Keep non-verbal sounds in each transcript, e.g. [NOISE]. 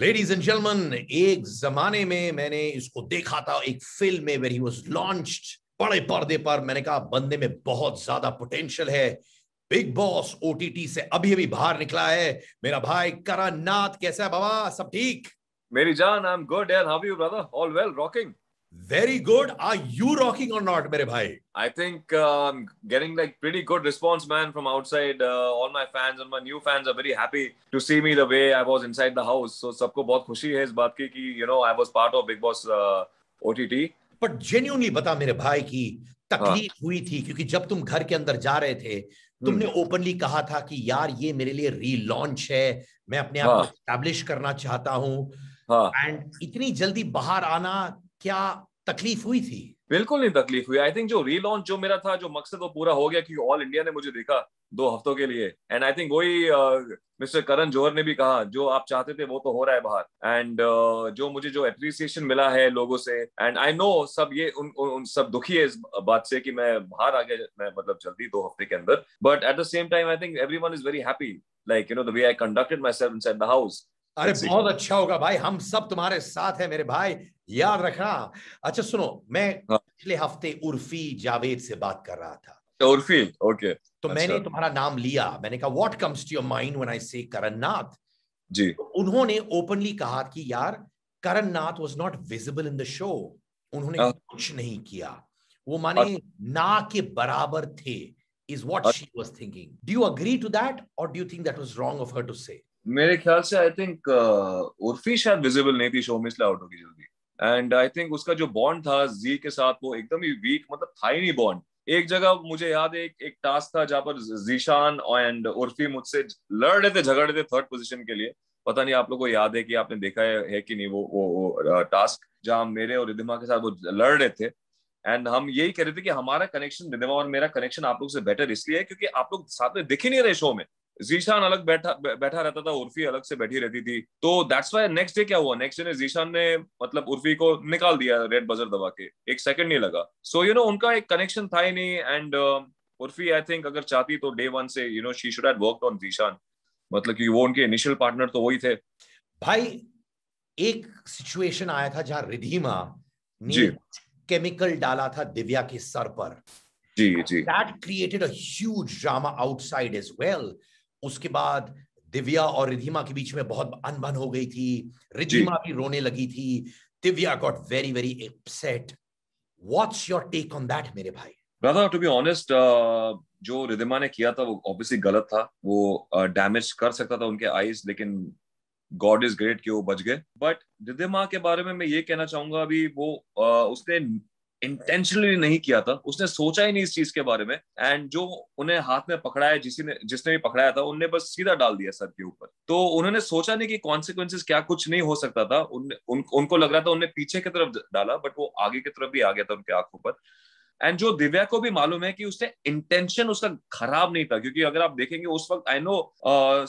Ladies and जेलमन एक जमाने में मैंने इसको देखा था एक फिल्म में वेर ही वाज लॉन्च्ड बड़े पर्दे पर मैंने कहा बंदे में बहुत ज्यादा पोटेंशियल है बिग बॉस ओटीटी से अभी अभी बाहर निकला है मेरा भाई करण नाथ कैसा है बाबा सब ठीक मेरी जान आई एम गुड यार how you brother all well rocking very good are you rocking और नॉट मेरे भाई आई getting like pretty good response man from outside uh, all my fans and my new fans are very happy to see me the way i was inside the house so सबको बहुत खुशी है इस बात की कि you know I was part of Bigg Boss OTT but genuinely बता मेरे भाई की तकलीफ हुई थी क्योंकि जब तुम घर के अंदर जा रहे थे तुमने ओपनली कहा था कि यार ये मेरे लिए रीलॉन्च है मैं अपने आप को करना चाहता हूँ एंड इतनी जल्दी बाहर आना क्या तकलीफ हुई थी बिल्कुल नहीं तकलीफ हुई आई थिंक जो रीलॉन्च जो मेरा था जो मकसद वो पूरा हो गया क्योंकि ऑल इंडिया ने मुझे देखा दो हफ्तों के लिए एंड आई थिंक वही मिस्टर करण जोहर ने भी कहा जो आप चाहते थे वो तो हो रहा है बाहर एंड uh, जो मुझे जो अप्रिसिएशन मिला है लोगों से एंड आई नो सब ये उन, उन, उन सब दुखी है इस बात से कि मैं बाहर आ गया मैं मतलब जल्दी दो हफ्ते के अंदर but at the same time I think everyone is very happy like you know the way I conducted myself in the house अरे बहुत अच्छा होगा भाई हम सब तुम्हारे साथ है मेरे भाई याद रखना अच्छा सुनो मैं हाँ। पिछले हफ्ते उर्फी जावेद से बात कर रहा था अच्छा, उर्फी ओके तो अच्छा। मैंने तुम्हारा नाम लिया मैंने कहा what comes to your mind when I say Karan नाथ जी तो उन्होंने ओपनली कहा कि यार Karan Nath was not visible in the show उन्होंने हाँ। कुछ नहीं किया वो माने अच्छा। ना के बराबर थे is what she was thinking do you agree to that और do you think that was wrong of her to say मेरे ख्याल से आई थिंक uh, उर्फी शायद विजिबल नहीं थी शो में इसलिए आउट होगी जल्दी एंड आई थिंक उसका जो बॉन्ड था जी के साथ वो एकदम ही वीक मतलब था ही नहीं बॉन्ड एक जगह मुझे याद है एक, एक टास्क था जहां पर जीशान एंड उर्फी मुझसे लड़ रहे थे झगड़ रहे थे थर्ड पोजिशन के लिए पता नहीं आप लोग को याद है कि आपने देखा है, है कि नहीं वो वो, वो टास्क uh, जहाँ मेरे और रिधिमा के साथ वो लड़ रहे थे एंड हम यही कह रहे थे कि हमारा कनेक्शन रिधिमा और मेरा कनेक्शन आप लोग से बेटर इसलिए है क्योंकि आप लोग साथ में दिख ही नहीं रहे शो में जीशान अलग बैठा बैठा रहता था उर्फी अलग से बैठी रहती थी तो दैट्स वाई नेक्स्ट डे क्या हुआ नेक्स्ट डे ने जीशान ने मतलब उर्फी को निकाल दिया रेड बजर दबा के एक सेकंड नहीं लगा सो यू नो उनका एक कनेक्शन था ही नहीं and uh, Urfi I think अगर चाहती तो डे वन से you know she should had worked on Zeeshan मतलब कि वो उनके इनिशियल पार्टनर तो वही थे भाई एक सिचुएशन आया था जहां रिधिमा ने केमिकल डाला था दिव्या के सर पर जी जी that created a huge drama outside as well उसके बाद दिव्या और रिधिमा के बीच में बहुत अनबन हो गई थी रिधिमा भी रोने लगी थी Divya got very very upset what's your take on that मेरे भाई ब्रदर टू बी ऑनेस्ट जो रिधिमा ने किया था वो ऑब्वियसली गलत था वो डैमेज uh, कर सकता था उनके आईज लेकिन गॉड इज ग्रेट कि वो बच गए बट रिधिमा के बारे में मैं ये कहना चाहूंगा अभी वो uh, उसने इंटेंशनली नहीं किया था उसने सोचा ही नहीं इस चीज के बारे में एंड जो उन्हें हाथ में पकड़ाया जिसने जिसने भी पकड़ाया था उनने बस सीधा डाल दिया सर के ऊपर तो उन्होंने सोचा नहीं कि कॉन्सिक्वेंसेस क्या कुछ नहीं हो सकता था उन, उन, उनको लग रहा था उन्हें पीछे की तरफ डाला बट वो आगे की तरफ भी आ गया था उनके आंखों पर एंड जो दिव्या को भी मालूम है कि उसने इंटेंशन उसका खराब नहीं था क्योंकि अगर आप देखेंगे उस वक्त I know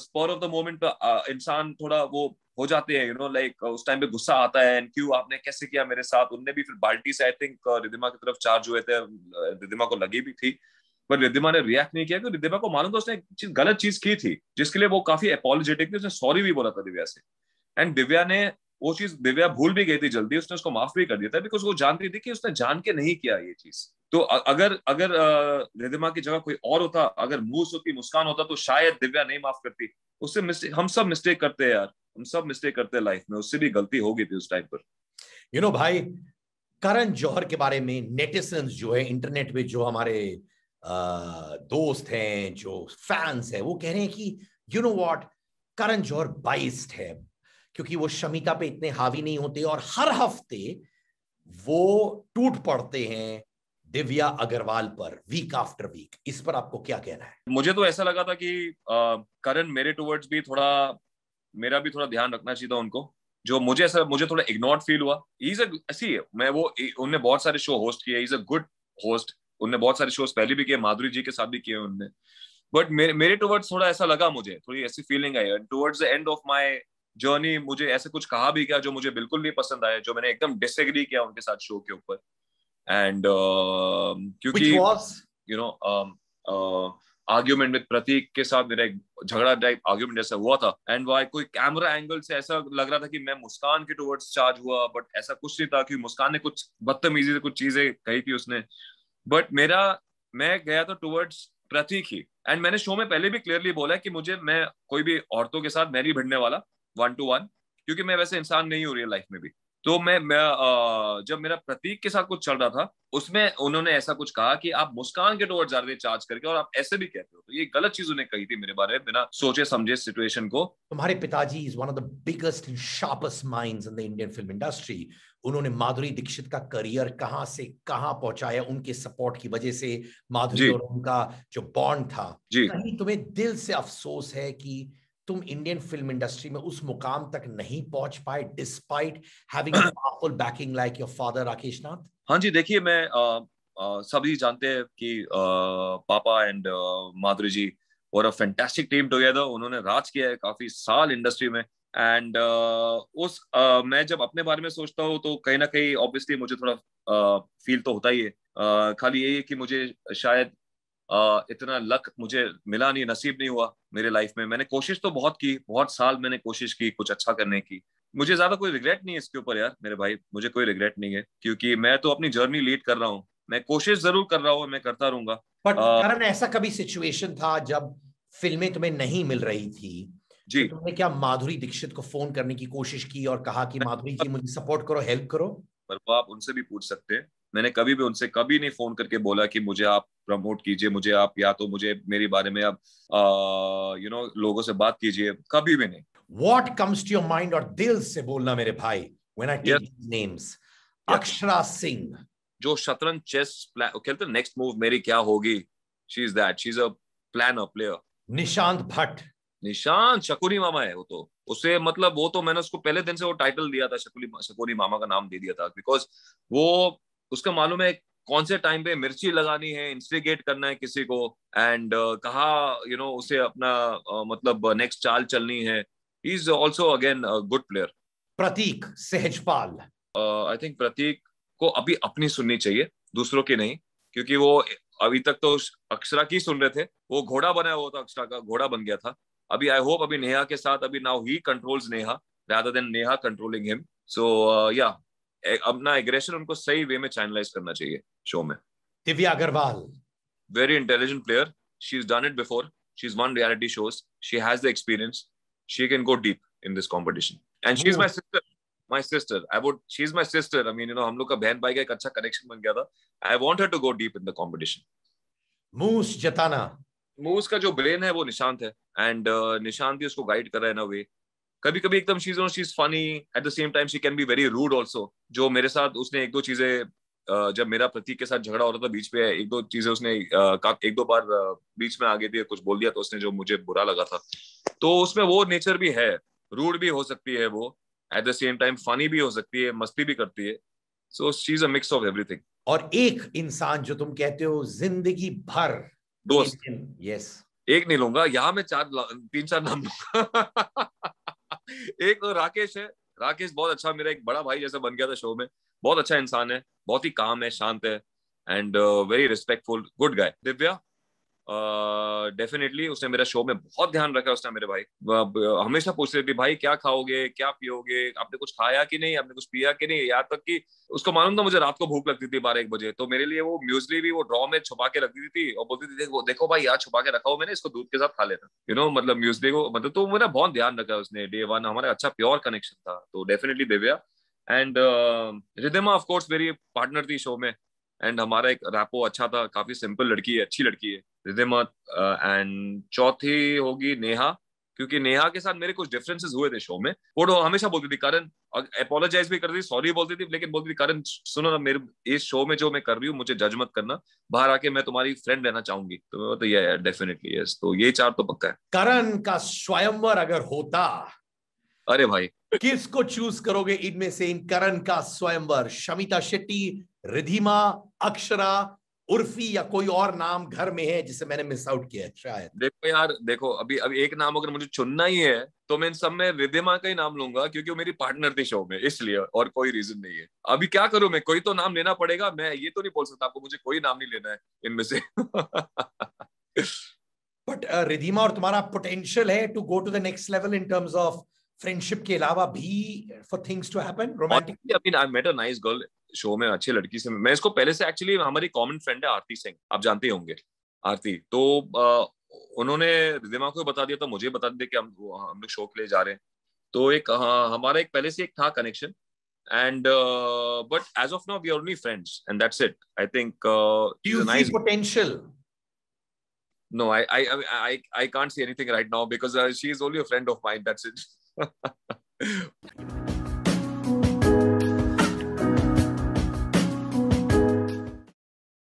spur of the moment इंसान थोड़ा वो हो जाते हैं यू नो लाइक उस टाइम पे गुस्सा आता है एंड क्यों आपने कैसे किया मेरे साथ उनने भी फिर बाल्टी से आई थिंक रिदिमा की तरफ चार्ज हुए थे रिदिमा को लगी भी थी पर रिदिमा ने रिएक्ट नहीं किया क्योंकि रिदिमा को मालूम था उसने चीज गलत चीज की थी जिसके लिए वो काफी अपोलोजेटिक थी उसने सॉरी भी बोला था दिव्या से एंड दिव्या ने वो चीज दिव्या भूल भी गई थी जल्दी उसने उसको माफ भी कर दिया था बिकॉज वो जानती थी कि उसने जान के नहीं किया ये चीज तो अगर अगर रिदिमा की जगह कोई और होता अगर मुंह होती मुस्कान होता तो शायद दिव्या नहीं माफ करती उससे हम सब मिस्टेक करते हैं यार हम सब मिस्टेक करते हैं लाइफ में उससे भी गलती होगी थी उस टाइम पर यू you नो know भाई करण जौहर के बारे में नेटिसन जो है इंटरनेट पे जो हमारे आ, दोस्त हैं जो फैंस हैं वो कह रहे हैं कि you know what Karan Johar biased है क्योंकि वो शमिता पे इतने हावी नहीं होते और हर हफ्ते वो टूट पड़ते हैं दिव्या अग्रवाल पर वीक आफ्टर वीक इस पर आपको क्या कहना है मुझे तो ऐसा लगा था कि करण मेरे टुवर्ड्स भी थोड़ा मेरा भी थोड़ा ध्यान रखना चाहिए था उनको जो मुझे ऐसा मुझे थोड़ा इग्नोर फील हुआ इज है, मैं वो उनने बहुत सारे शो होस्ट किए इज अ गुड होस्ट उनने बहुत सारे शोज पहले भी किए माधुरी जी के साथ भी किए उनने बट मेरे मेरे टुवर्ड्स थोड़ा ऐसा लगा मुझे थोड़ी ऐसी फीलिंग आई towards the end of my journey मुझे ऐसे कुछ कहा भी गया जो मुझे बिल्कुल नहीं पसंद आया जो मैंने एकदम डिसएग्री किया उनके साथ शो के ऊपर एंड um, um, uh, क्योंकि you know argument with Prateek के साथ मेरा एक झगड़ा टाइप आर्ग्यूमेंट जैसा हुआ था एंड वाई कोई कैमरा एंगल से ऐसा लग रहा था कि मैं मुस्कान के टूवर्ड्स चार्ज हुआ बट ऐसा कुछ नहीं था कि मुस्कान ने कुछ बदतमीजी से कुछ चीजें कही थी उसने बट मेरा मैं गया था टूवर्ड्स प्रतीक ही एंड मैंने शो में पहले भी क्लियरली बोला कि मुझे मैं कोई भी औरतों के साथ मैं भिड़ने वाला वन टू वन क्योंकि मैं वैसे इंसान नहीं हूँ रियल लाइफ में भी तो मैं, मैं जब मेरा प्रतीक के साथ कुछ चल रहा था उसमें उन्होंने ऐसा कुछ कहा कि आप मुस्कान के टोर ज्यादा चार्ज करके और आप ऐसे भी कहते हो तो ये गलत चीज उन्हें कही थी मेरे बारे में बिना सोचे समझे सिचुएशन को तुम्हारे पिताजी is one of the biggest and sharpest mind in the Indian film industry उन्होंने माधुरी दीक्षित का करियर कहाँ से कहाँ पहुंचाया उनके सपोर्ट की वजह से माधुरी और उनका जो बॉन्ड था कहीं तुम्हें दिल से अफसोस है कि तुम इंडियन फिल्म इंडस्ट्री में उस मुकाम तक नहीं पहुंच पाए despite having powerful backing like your father Rakesh Nath हाँ जी देखिए मैं आ, आ, सभी जानते हैं कि आ, पापा एंड माधुरी जी और अ फैंटास्टिक टीम टुगेदर उन्होंने राज किया है काफी साल इंडस्ट्री में एंड uh, उस uh, मैं जब अपने बारे में सोचता हूँ तो कहीं ना कहीं ऑब्वियसली मुझे थोड़ा फील uh, तो होता ही है uh, खाली यही है कि मुझे शायद इतना लक मुझे मिला नहीं नसीब नहीं हुआ मेरे लाइफ में मैंने कोशिश तो बहुत की बहुत साल मैंने कोशिश की कुछ अच्छा करने की मुझे ज्यादा कोई रिग्रेट नहीं है इसके ऊपर यार मेरे भाई मुझे कोई रिग्रेट नहीं है क्योंकि मैं तो अपनी जर्नी लीड कर रहा हूँ मैं कोशिश जरूर कर रहा हूँ मैं करता रहूंगा बट करण ऐसा कभी सिचुएशन था जब फिल्में तुम्हें नहीं मिल रही थी जी तो तुमने क्या माधुरी दीक्षित को फोन करने की कोशिश की और कहा कि माधुरी जी मुझे सपोर्ट करो हेल्प करो पर आप उनसे भी पूछ सकते हैं मैंने कभी भी उनसे कभी नहीं फोन करके बोला कि मुझे आप प्रमोट कीजिए मुझे आप या तो मुझे मेरे बारे में आप यू नो लोगों से बात कीजिए कभी भी नहीं what comes to your mind और दिल से बोलना मेरे भाई when I take names Akshara Singh जो शतरंज चेस खेलते नेक्स्ट मूव मेरी क्या होगी she is that she is a planner player Nishant Bhatt Nishant Shakuni मामा है वो तो उसे मतलब वो तो मैंने उसको पहले दिन से वो टाइटल दिया था शकुनी शकुनी मामा का नाम दे दिया था बिकॉज वो उसका मालूम है कौन से टाइम पे मिर्ची लगानी है इंस्टिगेट करना है किसी को एंड uh, कहा यू you नो know, उसे अपना uh, मतलब नेक्स्ट uh, चाल चलनी है he is also again good player Prateek Sahajpal I uh, think Prateek को अभी अपनी सुननी चाहिए दूसरों की नहीं क्योंकि वो अभी तक तो अक्षरा की सुन रहे थे वो घोड़ा बना हुआ था अक्षरा का घोड़ा बन गया था अभी आई होप अभी नेहा के साथ अभी now he controls Neha rather than Neha controlling him so या अपना एग्रेशन उनको सही वे में चैनलाइज करना चाहिए शो में Divya Agarwal very intelligent player she is done it before she is one reality shows she has the experience she can go deep in this competition and she is my sister my sister I would she is my sister I mean you know हम लोग का बहन भाई का एक अच्छा connection बन गया था I want her to go deep in the competition मूस जताना मूस का जो ब्रेन है वो निशांत है एंड uh, निशांत भी उसको गाइड कर रहा है ना वे कभी कभी एकदम she's no she's funny at the same time she can be very rude also जो मेरे साथ उसने एक दो चीजें जब मेरा प्रतीक के साथ झगड़ा हो रहा था बीच पे एक दो चीजें उसने एक दो बार बीच में आगे गई कुछ बोल दिया तो उसने जो मुझे बुरा लगा था तो उसमें वो नेचर भी है रूड भी हो सकती है वो at the same time funny भी हो सकती है मस्ती भी करती है so she is a mix of everything और एक इंसान जो तुम कहते हो जिंदगी भर दोस्त यस एक नहीं लूंगा यहाँ मैं चार तीन चार नाम लूंगा [LAUGHS] एक तो राकेश है राकेश बहुत अच्छा मेरा एक बड़ा भाई जैसा बन गया था शो में बहुत अच्छा इंसान है बहुत ही काम है शांत है and very respectful good guy Divya definitely uh, उसने मेरा शो में बहुत ध्यान रखा उसने मेरे भाई हमेशा पूछ रहे थे भाई क्या खाओगे क्या पियोगे आपने कुछ खाया कि नहीं आपने कुछ पिया कि नहीं यहाँ तक कि उसको मालूम था मुझे रात को भूख लगती थी बारह एक बजे तो मेरे लिए वो म्यूजली भी वो ड्रॉ में छुपा के रख देती थी और बोलती थी देखो देखो भाई यहाँ छुपा के रखा हो मैंने इसको दूध के साथ खा लेना यू नो मतलब म्यूजली को मतलब तो मेरा बहुत ध्यान रखा उसने डे वन हमारा अच्छा प्योर कनेक्शन था तो definitely Divya and Ridhima of course मेरी पार्टनर थी शो में एंड हमारा एक रैपो अच्छा था काफी सिंपल लड़की है अच्छी लड़की है रिधिमा एंड uh, चौथी होगी नेहा क्योंकि नेहा के साथ मेरे कुछ डिफरेंसेस हुए थे शो में वो तो हमेशा बोलती थी करण अपोलोजाइज भी करती थी सॉरी बोलती थी लेकिन बोलती थी करण सुनो ना मेरे इस शो में जो मैं कर रही हूँ मुझे जज मत करना बाहर आके मैं तुम्हारी फ्रेंड रहना चाहूंगी तो तो ये डेफिनेटली यस तो ये चार तो पक्का है करण का स्वयंवर अगर होता अरे भाई किसको चूज करोगे इनमें से इन करण का स्वयंवर शमिता शेट्टी रिधिमा अक्षरा उर्फी या कोई और नाम घर में है जिसे मैंने मिस आउट किया है शायद देखो यार देखो अभी अभी एक नाम अगर मुझे चुनना ही है तो मैं इन सब में रिधिमा का ही नाम लूंगा क्योंकि वो मेरी पार्टनर थी शो में इसलिए और कोई रीजन नहीं है अभी क्या करूं मैं कोई तो नाम लेना पड़ेगा मैं ये तो नहीं बोल सकता आपको मुझे कोई नाम नहीं लेना है इनमें से बट [LAUGHS] uh, रिधिमा और तुम्हारा पोटेंशियल है to go to the next level in terms of friendship के अलावा भी for things to happen romantic I mean I met a nice girl show में अच्छी लड़की से मैं इसको पहले से एक्चुअली हमारी कॉमन फ्रेंड है आरती सिंह आप जानते होंगे आरती तो आ, उन्होंने रिदिमा को बता दिया तो मुझे बता दिया कि हम हम लोग शो के लिए जा रहे हैं तो एक हाँ, हमारा एक पहले से एक था connection and but as of now we are only friends and that's it I think think uh, do you see nice potential no I, I i i can't say anything right now because uh, she is only a friend of mine that's it Ha ha ha.